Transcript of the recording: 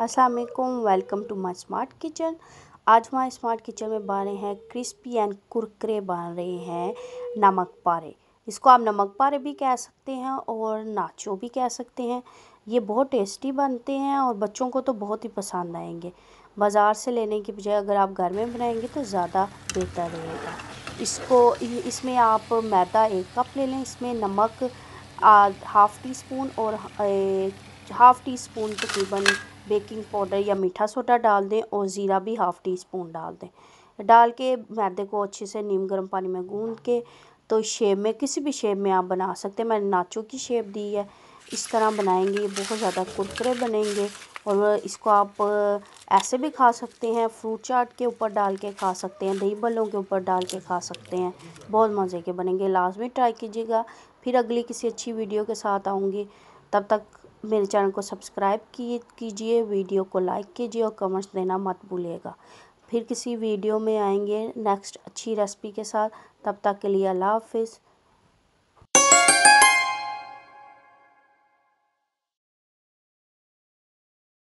असलकुम welcome to my smart kitchen आज हमारे स्मार्ट किचन में बन रहे हैं क्रिस्पी एंड कुरकरे बन रहे हैं नमक पारे इसको आप नमक पारे भी कह सकते हैं और नाचो भी कह सकते हैं ये बहुत टेस्टी बनते हैं और बच्चों को तो बहुत ही पसंद आएंगे बाज़ार से लेने की बजाय अगर आप घर में बनाएंगे तो ज़्यादा बेहतर रहेगा इसको इसमें आप मैदा एक कप ले लें इसमें नमक हाफ़ टी स्पून और हाफ़ टी स्पून तकरीबन बेकिंग पाउडर या मीठा सोडा डाल दें और ज़ीरा भी हाफ़ टी स्पून डाल दें डाल के मैदे को अच्छे से नीम गर्म पानी में गूंद के तो शेप में किसी भी शेप में आप बना सकते हैं मैंने नाचो की शेप दी है इस तरह बनाएंगे बहुत ज़्यादा कुरकुरे बनेंगे और इसको आप ऐसे भी खा सकते हैं फ्रूट चाट के ऊपर डाल के खा सकते हैं दही बल्लों के ऊपर डाल के खा सकते हैं बहुत मज़े के बनेंगे लाजमी ट्राई कीजिएगा फिर अगली किसी अच्छी वीडियो के साथ आऊँगी तब तक मेरे चैनल को सब्सक्राइब कीजिए वीडियो को लाइक कीजिए और कमेंट्स देना मत भूलिएगा फिर किसी वीडियो में आएंगे नेक्स्ट अच्छी रेसिपी के साथ तब तक के लिए अल्लाह हाफिज़